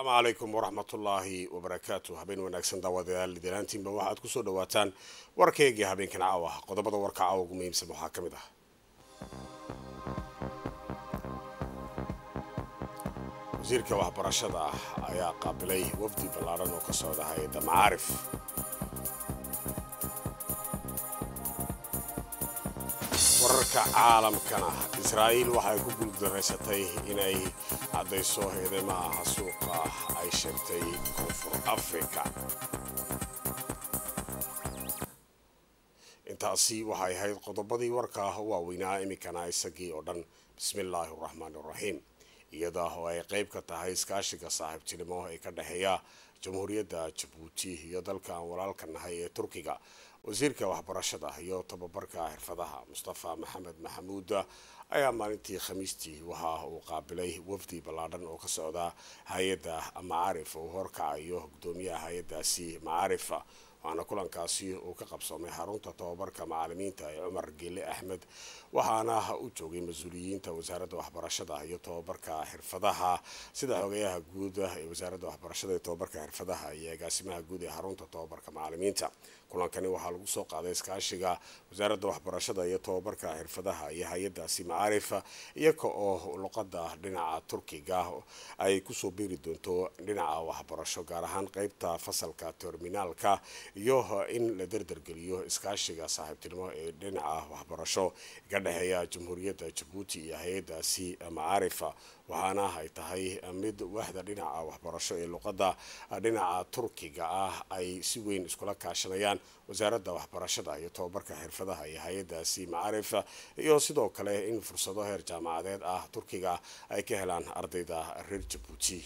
asalaamu calaykum waraxmatullaahi wabarakaatu habeen wanaagsan daawadayaal danaantiinba waxaad kusoo dhawaataan warkaygii habeenkan caawa qodobada warka caawa ugu muhiimsan waxaa ka mid ah wasiirka waxbarashada ah ayaa qaabilay wafdi ballaadhan oo ka socda hay-adda macaarif wararka caalamkana israa'iil waxay ku guuldaraysatay inay caddayso eedeymaha suuqa ay sheegtay koonfur afrika intaasi waxay ahayd qodobadii warka waaweynaa iminkana isagii oo dhan bismillaahi raxmaan iraxiim iyada oo ay qayb ka tahay iskaashiga saaxiibtinimo ee ka dhexeeya jamhuuriyadda jabuuti iyo dalkan walaalka nahay ee turkiga wasiirka waxbarashada iyo tababarka xirfadaha mustafa maxamed maxamuud ayaa maalintii khamiistii waxa uu qaabilay wafdi ballaadhan oo ka socda hay-adda macaarif oo horkacayo guddoomiyaha hay-adaasi macaarif waxaana kulankaasi uu ka qabsoomay xarunta tobabarka macaalimiinta ee cumar geele axmed waxaana u joogay mas-uuliyiinta wasaaradda waxbarashada iyo tobabarka xirfadaha sida xogeyaha guud ee wasaaradda waxbarashada iyo tobabarka xirfadaha iyo agaasimaha guud ee xarunta tobabarka macalimiinta kulankani waxaa lagu soo qaaday iskaashiga wasaaradda waxbarashada iyo tobabarka xirfadaha iyo hay-adaasi macaarif iyaka oo luqadda dhinaca turkiga ay kusoo biiri doonto dhinaca waxbarasho gaar ahaan qeybta fasalka terminaalka iyo in la derdergeliyo iskaashiga saaxiibtinimo ee dhinaca waxbarasho ka dhexeeya jamhuuriyadda jabuuti iyo hay-adaasi macaarif waxaana ay tahay mid waaxda dhinaca waxbarasho ee luqadda dhinaca turkiga ah ay si weyn iskula kaashanayaan wasaaradda waxbarashada iyo tobabarka xirfadaha iyo hay si macaarif iyo sidoo kale in fursado heer jaamacadeed ah turkiga ay ka helaan ardayda reer jabuuti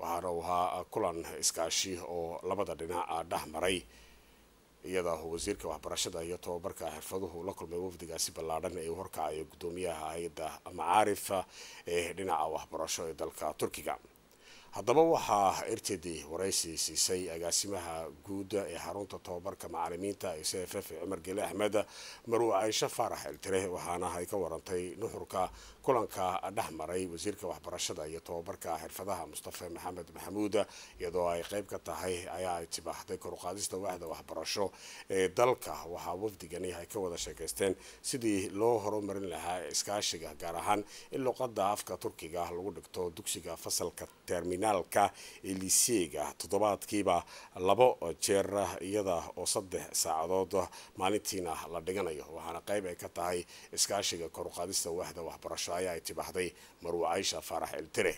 waxaana uu ahaa kulan iskaashi oo labada dhinac a ah dhex maray iyada wasiirka waxbarashada iyo tobabarka xirfaduhu la kulmay wafdigaasi ballaadhan ee horkacayo guddoomiyaha hay-adda macaarif ee dhinaca waxbarasho ee dalka turkiga haddaba waxaa rtd waraysi siisay agaasimaha guud ee xarunta tababarka macalimiinta ee c f f cumar geli axmed marwa caysho faarax eltire waxaana ay ka warantay nuxurka kulanka dhex maray wasiirka waxbarashada iyo tobabarka xirfadaha mustafa maxamed maxamuud iyadoo ay qeyb ka tahay ayaa ay tibaaxday koruqaadista waaxda waxbarasho ee dalka waxaa wafdigani ay ka wada sheekaysteen sidii loo horumarin lahaa iskaashiga gaar ahaan in luqada afka turkiga lagu dhigto dugsiga fasalka terminaalka eliseega toddobaadkiiba labo jeer iyada oo saddex saacadood maalintiina la dhiganayo waxaana qayb ay ka tahay iskaashiga koruqaadista waaxda waxbarasho ayaa itibaxday marwa caysha faarax eltire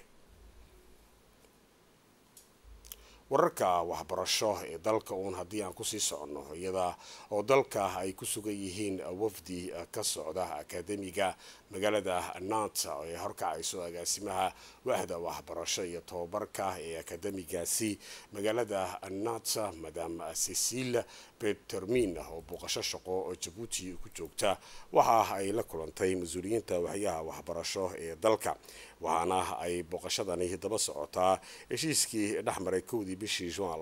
wararka waxbarasho ee dalka uun haddii aan kusii soconno iyada oo dalka ay ku sugan yihiin wafdi ka socda akademiga magaalada nant oo horkacayso agaasimaha waaxda waxbarasho iyo tobabarka ee akademigaasi magaalada nanta madam cecil betermin oo booqasho shaqo oo jabuuti ku joogta waxa ay la kulantay mas-uuliyiinta waxyaha waxbarasho ee dalka waxaana ay booqashadani daba socotaa heshiiskii dhexmaray kowdii bishii juan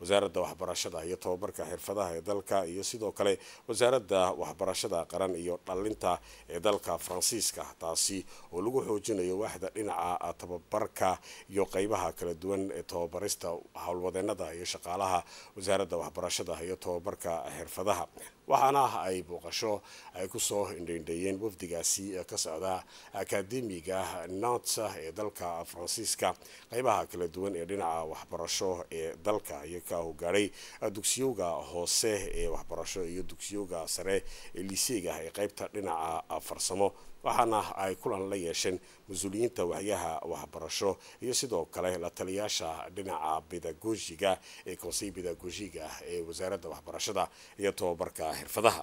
wasaaradda waxbarashada iyo tobabarka xirfadaha ee dalka iyo sidoo kale wasaaradda waxbarashada qaran iyo dhallinta ee dalka faransiiska taasi oo lagu xoojinayo waaxda dhinaca ah, tababarka iyo qeybaha kala duwan ee tababarista howlwadeenada iyo shaqaalaha wasaaradda waxbarashada iyo tababarka xirfadaha waxaana ah ay booqasho ay kusoo indhaindheeyeen wafdigaasi ka socda akademiga nats ee dalka faransiiska qeybaha kala duwan ee dhinaca waxbarasho ee dalka iyo ka hogaaray dugsiyoga hoose ee waxbarasho iyo dugsiyoga sare ee liseega ah ee qeybta dhinaca farsamo waxaana ay kulan la yeesheen mas-uuliyiinta waxyaha waxbarasho iyo sidoo kale la taliyaasha dhinaca bidagojiga ee konsey bidagojiga ee wasaaradda waxbarashada iyo tobabarka xirfadaha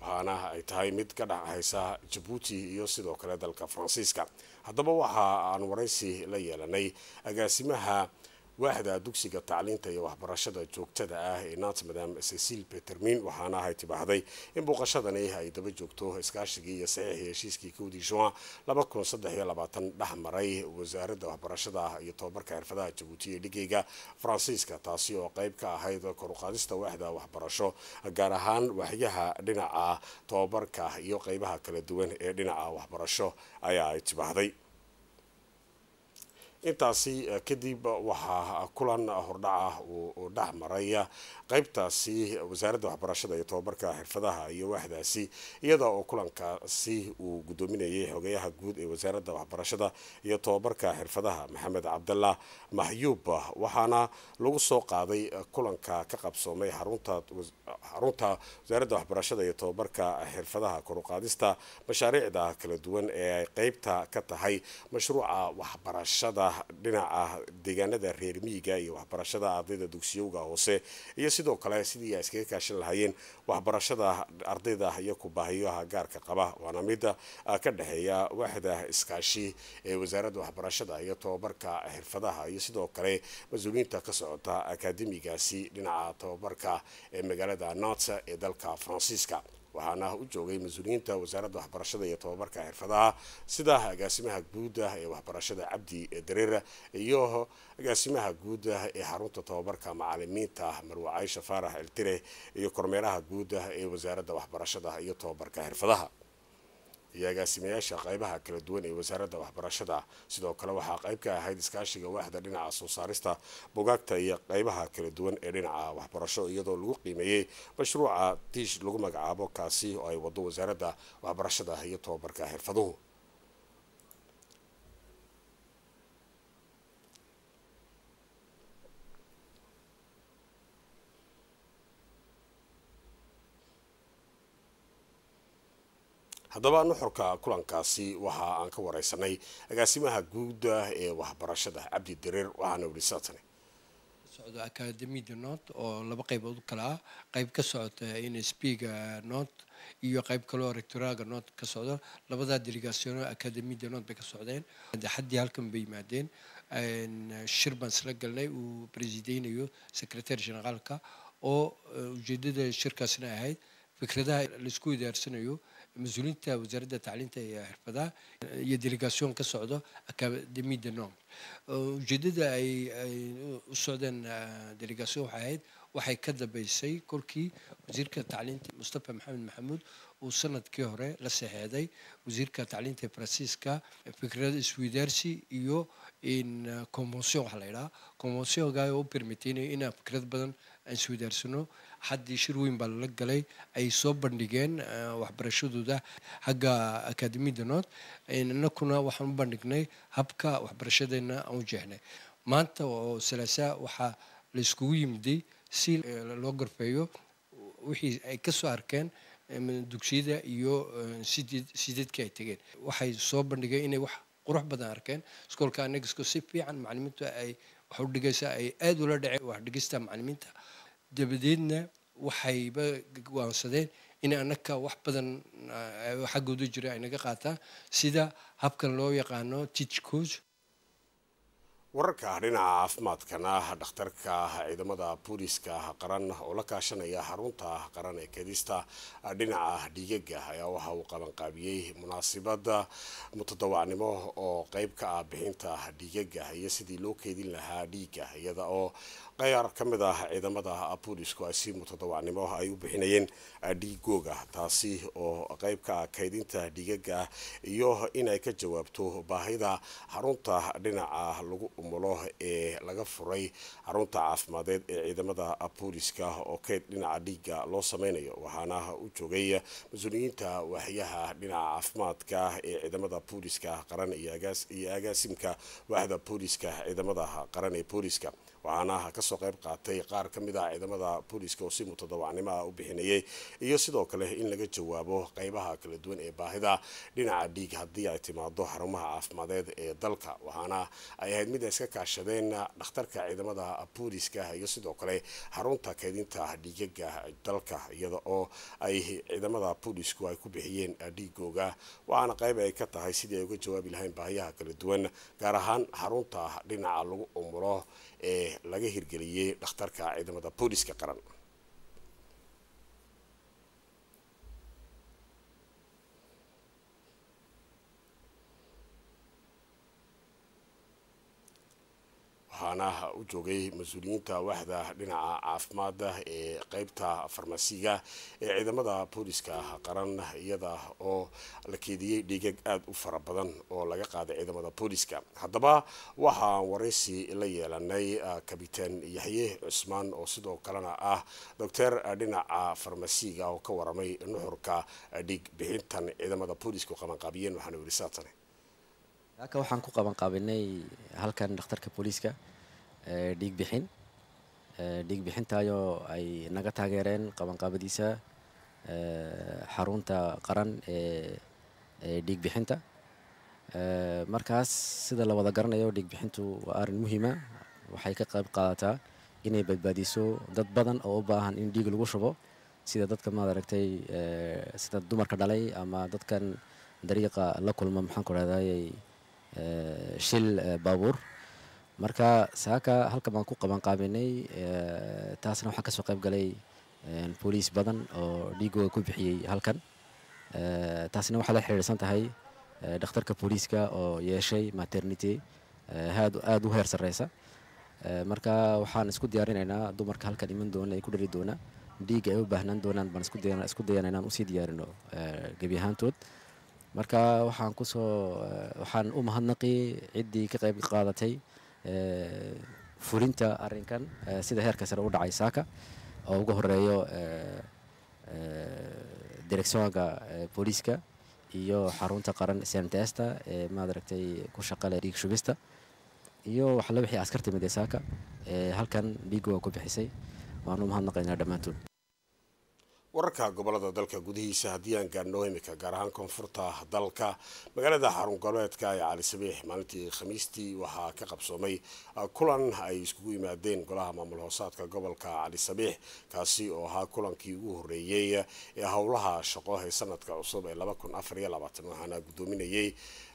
waxaana ay tahay mid ka dhacaysa jabuuti iyo sidoo kale dalka faransiiska haddaba waxa aan waraysi la yeelanay agaasimaha waaxda dugsiga tacliinta iyo waxbarashada joogtada ah ee nat madam cecil petermin waxaana ahay tibaaxday in booqashadani ay daba joogto iskaashigii iyo saxiixii heshiiskii kowdii juan dhex maray wasaaradda waxbarashada iyo tobabarka xirfadaha jabuuti ee dhigeyga faransiiska taasi oo qeyb ka ahayd koruqaadista waaxda waxbarasho gaar ahaan waxyaha dhinaca tobabarka iyo qeybaha kala duwan ee dhinaca waxbarasho ayaa ay tibaaxday intaasi eh, kadib eh, waxaa eh, kulan hordhac ah uu dhex maray qeybtaasi wasaaradda waxbarashada iyo tobabarka xirfadaha iyo waaxdaasi iyada oo kulankaasi uu gudoominayay xogayaha guud ee wasaaradda waxbarashada iyo tobabarka xirfadaha maxamed cabdalla maxyuub waxaana lagu soo qaaday kulanka ka qabsoomay xarunta wasaaradda waxbarashada iyo tobabarka xirfadaha koruqaadista mashaariicda kala duwan ee ay qeybta ka tahay mashruuca waxbarashada ah dhinaca ah, deegaanada reer miyiga iyo waxbarashada ardayda dugsiyowga hoose iyo sidoo kale sidii ay iskaga kaashan lahaayeen waxbarashada ardayda iyo kubaahiyaha gaarka qaba waana mid ah, ka dhexeeya waaxda iskaashi ee wasaaradda waxbarashada iyo tababarka xirfadaha iyo sidoo kale mas-uuliyiinta ka socota akaademigaasi dhinaca tababarka ee magaalada notsa ee dalka faransiiska waxaana u joogay mas-uuliyiinta wasaaradda waxbarashada iyo tababarka xirfadaha sida agaasimaha guudah ee waxbarashada cabdi dareera iyo agaasimaha guudah ee xarunta tababarka macalimiinta marwa faarax eltire iyo kormeeraha guudah ee wasaaradda waxbarashada iyo tababarka xirfadaha iyo agaasimayaasha qaybaha kala duwan ee wasaaradda waxbarashada sidoo kale waxaa qayb ka ahayd iskaashiga waaxda dhinaca soo saarista bugaagta iyo qaybaha kala duwan ee dhinaca waxbarasho iyadoo lagu qiimeeyey mashruuca tiish lagu magacaabo kaasi oo ay waddo wasaaradda waxbarashada iyo tobabarka xirfaduhu haddaba nuxurka kulankaasi waxa aan ka wareysanay agaasimaha guudah ee waxbarashada cabdi dareer waxaana weli saatane socdo academida north oo laba qaybood u kala ah qayb ka socota nsbga north iyo qayb kaloo rectoraga north ka socda labadaa delegationo academida north bay ka socdeen xaddii halkan bay yimaadeen shir baan isla galnay uu presideynayo secretary generaalka oo ujeedada shirkaasina ahayd fikradaha laisku idaarsanayo mas-uuliyiinta wasaaradda tacliinta ee xirfadaha iyo delegasion ka socdo academida norm ujeeddada ay u socdeen delegasion waxay ahayd waxay ka dambeysay kolkii wasiirka tacliinta mustafa maxamed maxamuud uu sanadkii hore la saxeeday wasiirka tacliinta faransiiska fikrad isweydaarsi iyo in convention waxa la yidhaha conventionka oo u permitaynaya inaan fikrad badan آه، أن سويدر سنو حد يشروين باللق علي أي صبر نجين وحبر شدو ده حقا أكاديمي دنوت إن نكونا وحنبر نجني هبكا وحبر شدنا أو جهنا ما أنت وسلاسة وح لسكويم دي سيل لوجر فيو وحي كسو أركان من دكشيدة يو آه، سيد سيدت كي تجين وحي صبر نجين إنه وح قروح بدن أركان سكول كان نجسكو سيبي عن معلمته أي حد جسا أي أدولا دعي وحد جستا معلمته dabadeedna waxayba go-aansadeen in annaka wax badan ah, xaggooda jira ay naga qaataa sida habkan loo yaqaano tijcoos wararka dhinaca ah, caafimaadkana ah, dhakhtarka ciidamada booliiska qaran oo la kaashanaya xarunta qaran ee kadista dhinaca dhiigaga ayaa waxa uu qabanqaabiyey munaasibada mutadawacnimo oo qeyb ka ah bixinta dhiigaga iyo sidii loo keydin lahaa dhiigga iyada oo qayaar ka mid ah ciidamada booliisku ay sii mutadawacnimo ah ay u bixinayeen dhiigooga ah, taasi oo qayb ka ah kaydinta dhiigaga iyo inay ka jawaabto baahida xarunta dhinaca lagu umulo ee laga furay xarunta caafimaadeed ee ciidamada booliiska oo kayd dhinaca dhiiga loo sameynayo waxaana u joogay mas-uuliyiinta waaxyaha dhinaca caafimaadka ee ciidamada booliiska qaran iyo agaasimka waaxda booliiska ciidamada qaran ee booliiska waxaana kasoo qayb qaatay qaar ka mid ah ciidamada booliiska oo si mutadawacnimo u bixinayay iyo sidoo kale in laga jawaabo qeybaha kala duwan ee baahida dhinaca dhiig haddii ay timaado xarumaha caafimaadeed ee dalka waxaana ay ahayd mid ay iska kaashadeen dhakhtarka ciidamada booliiska iyo sidoo kale xarunta kaydinta dhiigaga dalka iyada oo ay ciidamada booliisku ay ku bixiyeen dhiigooga waxaana qayb ay ka tahay sidii ay uga jawaabi lahayn baahiyaha kala duwan gaar ahaan xarunta dhinaca lagu umulo ee laga hirgelin geliyey dhakhtarka ciidamada booliska qaran waxaana u joogay mas-uuliyiinta waaxda dhinaca caafimaada ee qeybta farmasiga ee ciidamada booliska qaran iyada oo la keediyey dhiigag aada u fara badan oo laga qaaday ciidamada booliska haddaba waxaan wareysi la yeelanay ah, kabitaan yaxye cusmaan oo sidoo kalena ah docter ah, dhinaca farmasiga oo ka waramay nuxurka ah, dhiig bixintan ciidamada booliska qabanqaabiyeen waxaana yiri saatane halka waxaan ku qabanqaabinay halkan dhakhtarka booliiska Eh, dhiig bixin eh, dhiig dhiigbixintaayoo ay naga taageereen qabanqaabadiisa eh, xarunta qaran ee bixinta markaas sida la wada garanayo dhiig bixintu waa arrin muhiima waxay ka qayb qaadataa inay badbaadiso dad badan oo u baahan in dhiig lagu shubo sida dadka maad aragtay sida dumarka dhalay ama dadkan dariiqa la kulma maxaan ku rahday shil baabuur marka saaka halka baan ku qaban qaabinay taasna waxaan kasoo qayb galay booliis badan oo dhiigooda ku bixiyey halkan taasina waxay la xiriirsan tahay dhakhtarka booliiska oo yeeshay maternity aad u heer sareysa marka waxaan isku diyaarinaynaa dumarka halkan iman doona ee ku dhali doona dhiiga ay u baahnaan doonaan baan isku dayana usii diyaarino gebi ahaantood marka waxaan kusoo waxaan u mahadnaqi ciddii ka qayb qaadatay fulinta arinkan sida heerka sare u dhacay saaka oo ugu horeeyo directionka booliiska iyo xarunta qaran sntsda ee maaragtay ku shaqale dhiig shubista iyo waxla wixii askartimid ee saaka halkan dhiigu waa ku bixisay waanu umahadnaqaynaa dhammaantood wararka gobolada dalka gudihiisa haddii aan gaarno imika gaar ahaan koonfurta dalka magaalada xarun galbeedka ee cali sabiix maalintii khamiistii waxaa ka qabsoomay ah, kulan ay iskugu yimaadeen golaha maamul hoosaadka gobolka cali sabiix kaasi oo ahaa kulankii ugu horeeyey ee howlaha shaqo ee sanadka cusub ee waxaana gudoominayay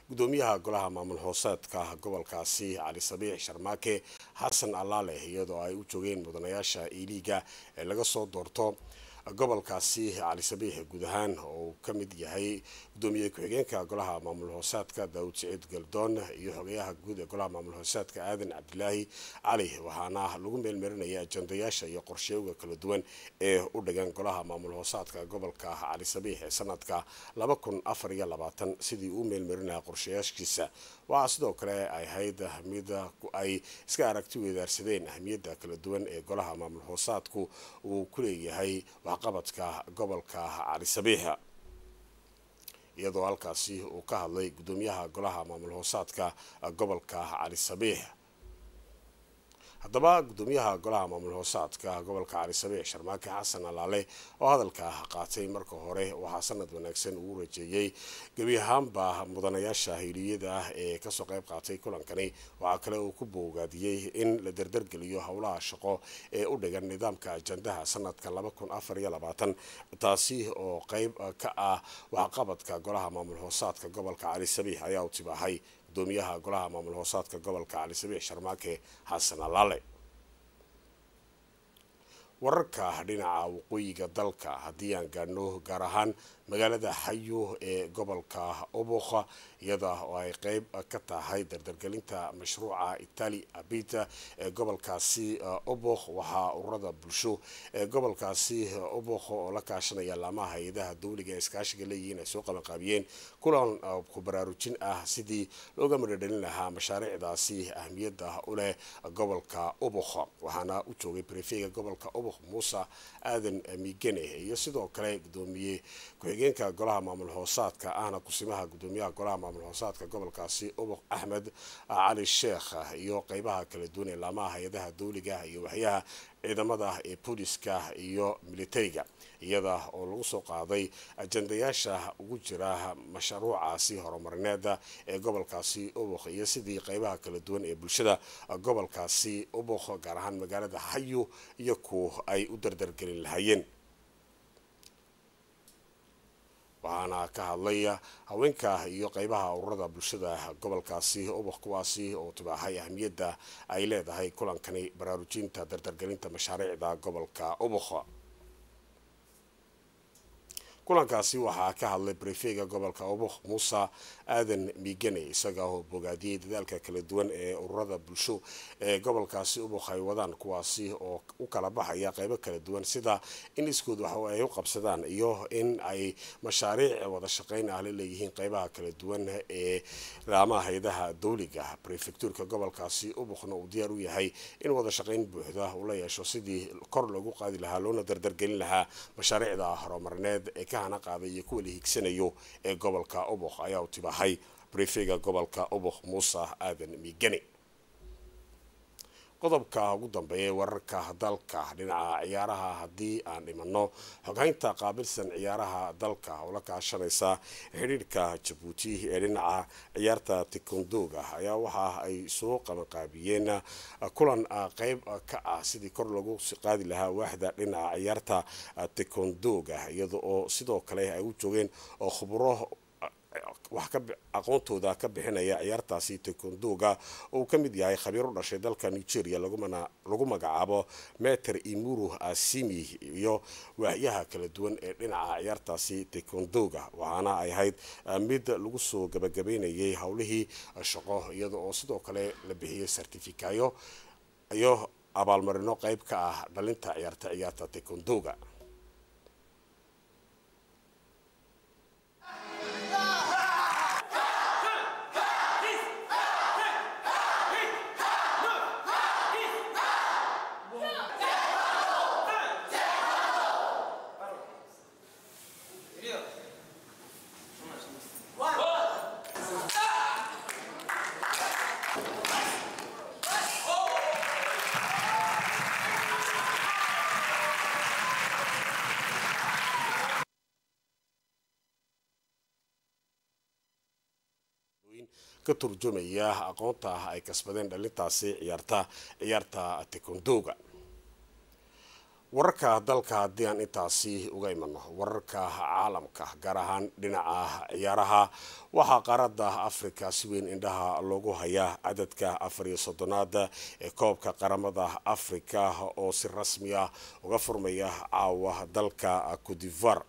gudoomiyaha golaha maamul hoosaadka gobolkaasi cali sabiix sharmaake xasan allaale iyadoo ay u joogeen mudanayaasha iiliiga ee laga soo doorto gobolkaasi cali sabiix guud ahaan oo uu ka mid yahay guddoomiye ku-xigeenka golaha maamul hoosaadka daawud saciid galdoon iyo xogayaha guud ee golaha maamul hoosaadka aadan cabdilaahi cali waxaana lagu meelmarinaya ajandayaasha iyo qorsheeyowga kala duwan ee u dhigan golaha maamul hoosaadka gobolka cali sabiix ee sanadka sidii uu meelmarinaya qorshayaashkiisa waxaa sidoo kale ay ahayd ahmiyada ay iska aragti weydaarsadeen ahmiyadda kala duwan ee golaha maamul hoosaadku uu ku leeyahay waxqabadka gobolka carisabiixa iyadoo halkaasi uu ka hadlay gudoomiyaha golaha maamul hoosaadka gobolka carisabiix haddaba gudoomiyaha golaha maamul hoosaadka gobolka calisabee sharmaake xasan alaale oo hadalka qaatay marka hore waxaa sanad wanaagsan ugu rajeeyey gebi ahaanba mudanayaasha hiiliyada ah ee kasoo qayb qaatay kulankani waxaa kale uu ku boogaadiyey in la dardargeliyo howlaha shaqo ee u dhigan nidaamka ajandaha sanadka taasi oo qeyb ka ah waxqabadka golaha maamul hoosaadka gobolka calisabee ayaa u tibaahay gudoomiyaha golaha maamul hoosaadka gobolka cali sabiix sharmaake xasana alaale wararka dhinaca waqooyiga dalka haddii aan gaadhno gaar ahaan magaalada xayu ee gobolka obuqa iyada oo ay qeyb ka tahay dardargelinta mashruuca itali abita ee gobolkaasi obuq waxaa ururada bulsho ee gobolkaasi obuq oo la kaashanaya laamaha hay-adaha dowliga ee iskaashiga leeyihiin ay soo qabanqaabiyeen kulan ku baraarujin ah sidii looga madhadhelin lahaa mashaariicdaasi ahmiyadda u leh gobolka obuq waxaana u joogay brefega gobolka obuq muusa aadan migene iyo sidoo kale gudoomiye ku-xigeenka golaha maamul hoosaadka ahna kusimaha gudoomiyaha golaha maamul hoosaadka gobolkaasi ubuq axmed cali sheekh iyo qeybaha kala duwan ee laamaha hay-adaha dawliga iyo waxyaha ciidamada ee booliska iyo militariga iyada oo lagu soo qaaday ajendayaasha ugu jira mashruucaasi horumarineeda ee gobolkaasi ubuq iyo sidii qeybaha kala duwan ee bulshada gobolkaasi ubuq gaar ahaan magaalada hayu iyo ku ay u dardargelin lahaayeen waxaana ka hadlaya haweenka iyo qeybaha ururada bulshada gobolkaasi ubaq kuwaasi oo tubaaxay ahmiyadda ay leedahay kulankani baraarujinta dardargelinta mashaariicda gobolka ubaq kulankaasi waxaa ka hadlay barefeyga gobolka oboh muuse aadan miigane isagaoo bogaadiyey dadaalka kala duwan ee ururada bulsho ee gobolkaasi ubokh ay wadaan kuwaasi oo u kala baxaya qeybo kala duwan sida in iskood wax ay u qabsadaan iyo in ay mashaariic wada shaqeyn ah la leeyihiin qeybaha kala duwan ee raamaha hay-adaha dowliga brefectuurka gobolkaasi ubukhna uu diyaar u yahay in wada shaqeyn buuxda ula yeesho sidii kor loogu qaadi lahaa loona dardargelin lahaa mashaariicda horumarneed ee shaqaana qaabay iyo kuwa la higsanayo ee gobolka oboq ayaa u tibahay brifiga gobolka oboq muusa aadan migane qodobka ugu dambeeya wararka dalka dhinaca ciyaaraha haddii aan dhimano xogeynta qaabilsan ciyaaraha dalka oo la kaashanaysa xidhiirka jabuuti ee dhinaca ciyaarta tikondoga ayaa waxa ay soo qabanqaabiyeen kulan ah, qeyb ka ah sidii kor lagu qaadi lahaa waaxda dhinaca ciyaarta tikondoga iyada oo sidoo kale ay u joogeen ah, khubro aqoontooda ka bixinaya ciyaartaasi taekondoga uu ka mid yahay khabiir u dhashay dalka nigeria lagu magacaabo meter imuru asimi iyo waaxyaha kala duwan ee dhinaca ciyaartaasi taekondoga waxaana ay ahayd ah, mid lagu soo gabagabeynayay howlihii ah, shaqo iyada oo sidoo kale la bixiyay sartifikayo iyo abaalmarino qeyb ka ah dhalinta ciyaarta ciyaarta taekondoga ka turjumaya aqoonta ah ay kasbadeen dhalintaasi ciyaarta ciyaarta tekondoga wararka dalka haddii aan intaasi uga imano wararka caalamka gaar ahaan dhinaca ciyaaraha waxaa qaaradda afrika si weyn indhaha loogu hayaa cadadka afariyo soddonaad ee koobka qaramada afrika oo si rasmi ah uga furmaya caawa dalka codivoire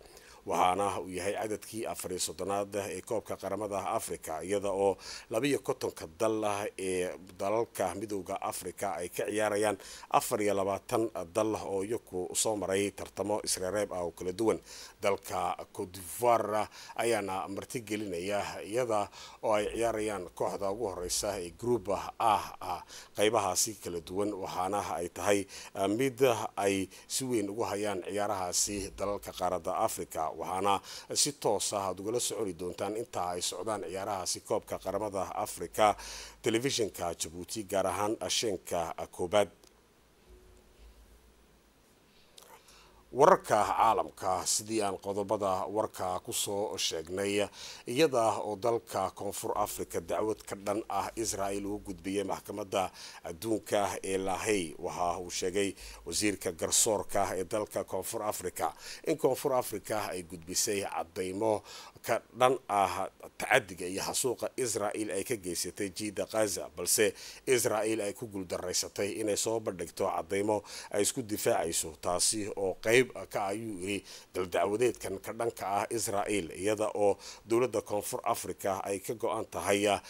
waxaana uu yahay cadadkii afar iyo soddonaad ee koobka qaramada africa iyada oo labiyo kontonka dal ah ee dalalka midooda afrika ay ka ciyaarayaan afar iyo labaatan dal oo iyaku soo maray tartamo isreereeb ah oo kala duwan dalka codivoir ayaana martigelinaya iyada oo ay ciyaarayaan kooxda ugu horeysa ee groub ah qeybahaasi kala duwan waxaana ay tahay ah, mid ay si weyn ugu hayaan ciyaarahaasi dalalka qaaradda africa waxaana si toos ah aad ugala soconi doontaan inta ay socdaan ciyaarahaasi koobka qaramada afrika telefishinka jabuuti gaar ahaan asheenka koobaad wararka caalamka sidii aan qodobada warka kusoo sheegnay iyada oo dalka koonfur africa dacwad ka dhan ah israel uu gudbiyay maxkamadda adduunka ee lahay waxa uu sheegay wasiirka garsoorka ee dalka koonfur africa in koonfur africa ay gudbisay caddaymo ka dhan ah tacadiga iyo xasuuqa israel ay ka geysatay jiida khaza balse israel ay ku guuldaraysatay inay soo bandhigto caddaymo ay isku difaacayso taasi oo qayb dhib ka ayuu yiri daldaawadeedkan ka dhanka ah israel iyada oo dowlada koonfur africa ay ka go-an tahay eh,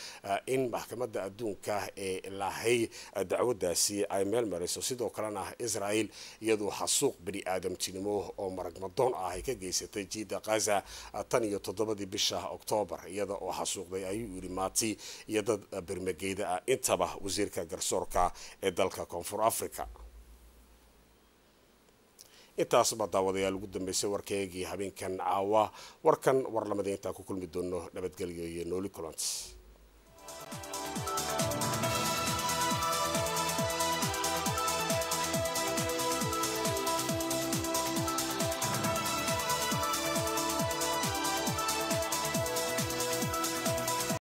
in maxkamada adduunka ee lahay eh, dacwadaasi ay meel marayso sidoo kalena israel iyaduu xasuuq bani-aadamtinimo oo maragmadoon ah ay ka geysatay jida khaza eh, tan iyo toddobadii bisha oktoobar iyada oo xasuuqday ayuu yiri maati iyo dad bermageyda ah intaba wasiirka garsoorka ee dalka koonfur africa intaasuba daawadayaal ugu dambeysay warkaeegii habeenkan caawa warkan warlamada ah intaan ku kulmi doono nabadgelyo iyo nooli kulant